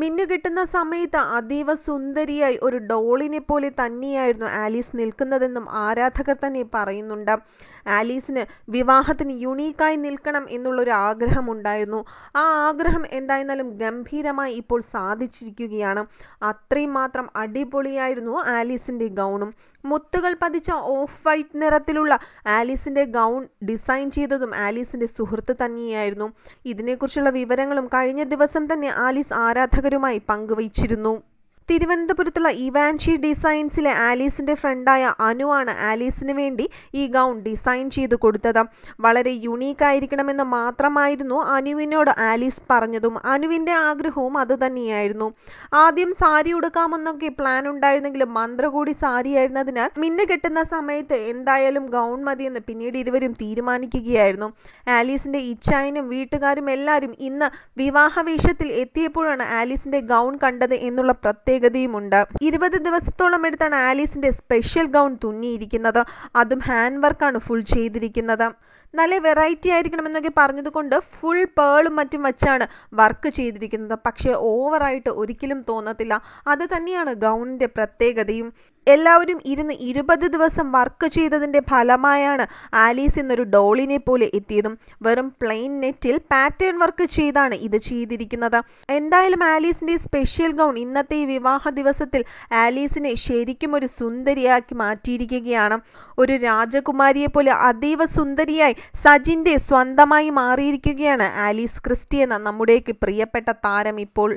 മിന്നു കിട്ടുന്ന സമയത്ത് അതീവ സുന്ദരിയായി ഒരു ഡോളിനെ പോലെ തന്നെയായിരുന്നു ആലീസ് നിൽക്കുന്നതെന്നും ആരാധകർ തന്നെ പറയുന്നുണ്ട് ആലീസിന് വിവാഹത്തിന് യുണീക്കായി നിൽക്കണം എന്നുള്ളൊരു ഉണ്ടായിരുന്നു ആ ആഗ്രഹം എന്തായിരുന്നാലും ഗംഭീരമായി ഇപ്പോൾ സാധിച്ചിരിക്കുകയാണ് അത്രയും മാത്രം അടിപൊളിയായിരുന്നു ആലീസിൻ്റെ ഗൗണും മുത്തുകൾ പതിച്ച ഓഫ് വൈറ്റ് നിറത്തിലുള്ള ആലീസിൻ്റെ ഗൗൺ ഡിസൈൻ ചെയ്തതും ആലീസിൻ്റെ സുഹൃത്ത് തന്നെയായിരുന്നു ഇതിനെക്കുറിച്ചുള്ള വിവരങ്ങളും കഴിഞ്ഞ ദിവസം തന്നെ ആലീസ് ആരാധകർ ആരാധകരുമായി പങ്കുവച്ചിരുന്നു തിരുവനന്തപുരത്തുള്ള ഇവാൻഷി ഡിസൈൻസിലെ ആലീസിന്റെ ഫ്രണ്ടായ അനു ആണ് ആലീസിന് വേണ്ടി ഈ ഗൗൺ ഡിസൈൻ ചെയ്തു കൊടുത്തത് വളരെ യുണീക്ക് ആയിരിക്കണമെന്ന് മാത്രമായിരുന്നു അനുവിനോട് ആലീസ് പറഞ്ഞതും അനുവിന്റെ ആഗ്രഹവും അതുതന്നെയായിരുന്നു ആദ്യം സാരി ഉടുക്കാമെന്നൊക്കെ പ്ലാൻ ഉണ്ടായിരുന്നെങ്കിലും മന്ത്രകൂടി സാരിയായിരുന്നതിനാൽ മിന്നു കെട്ടുന്ന സമയത്ത് എന്തായാലും ഗൗൺ മതിയെന്ന് പിന്നീട് ഇരുവരും തീരുമാനിക്കുകയായിരുന്നു ആലീസിന്റെ ഇച്ഛായനും വീട്ടുകാരും എല്ലാവരും ഇന്ന് വിവാഹവേഷത്തിൽ എത്തിയപ്പോഴാണ് ആലീസിന്റെ ഗൗൺ കണ്ടത് എന്നുള്ള പ്രത്യേക പ്രത്യേകതയുമുണ്ട് ഇരുപത് ദിവസത്തോളം എടുത്താണ് ആലീസിന്റെ സ്പെഷ്യൽ ഗൗൺ തുന്നിയിരിക്കുന്നത് അതും ഹാൻഡ് വർക്കാണ് ഫുൾ ചെയ്തിരിക്കുന്നത് നല്ല വെറൈറ്റി ആയിരിക്കണം എന്നൊക്കെ പറഞ്ഞതുകൊണ്ട് ഫുൾ പേളും മറ്റും വച്ചാണ് വർക്ക് ചെയ്തിരിക്കുന്നത് പക്ഷേ ഓവറായിട്ട് ഒരിക്കലും തോന്നത്തില്ല അത് തന്നെയാണ് ഗൗണിൻ്റെ പ്രത്യേകതയും എല്ലാവരും ഇരുന്ന് ഇരുപത് ദിവസം വർക്ക് ചെയ്തതിൻ്റെ ഫലമായാണ് ആലീസ് എന്നൊരു ഡോളിനെ പോലെ എത്തിയതും വെറും പ്ലെയിൻ നെറ്റിൽ പാറ്റേൺ വർക്ക് ചെയ്താണ് ഇത് ചെയ്തിരിക്കുന്നത് എന്തായാലും ആലീസിൻ്റെ സ്പെഷ്യൽ ഗൗൺ ഇന്നത്തെ ഈ വിവാഹ ദിവസത്തിൽ ആലീസിനെ ശരിക്കും ഒരു സുന്ദരിയാക്കി മാറ്റിയിരിക്കുകയാണ് ഒരു രാജകുമാരിയെ പോലെ അതീവ സുന്ദരിയായി സജിൻ്റെ സ്വന്തമായി മാറിയിരിക്കുകയാണ് ആലീസ് ക്രിസ്റ്റി എന്ന നമ്മുടെയൊക്കെ പ്രിയപ്പെട്ട താരം ഇപ്പോൾ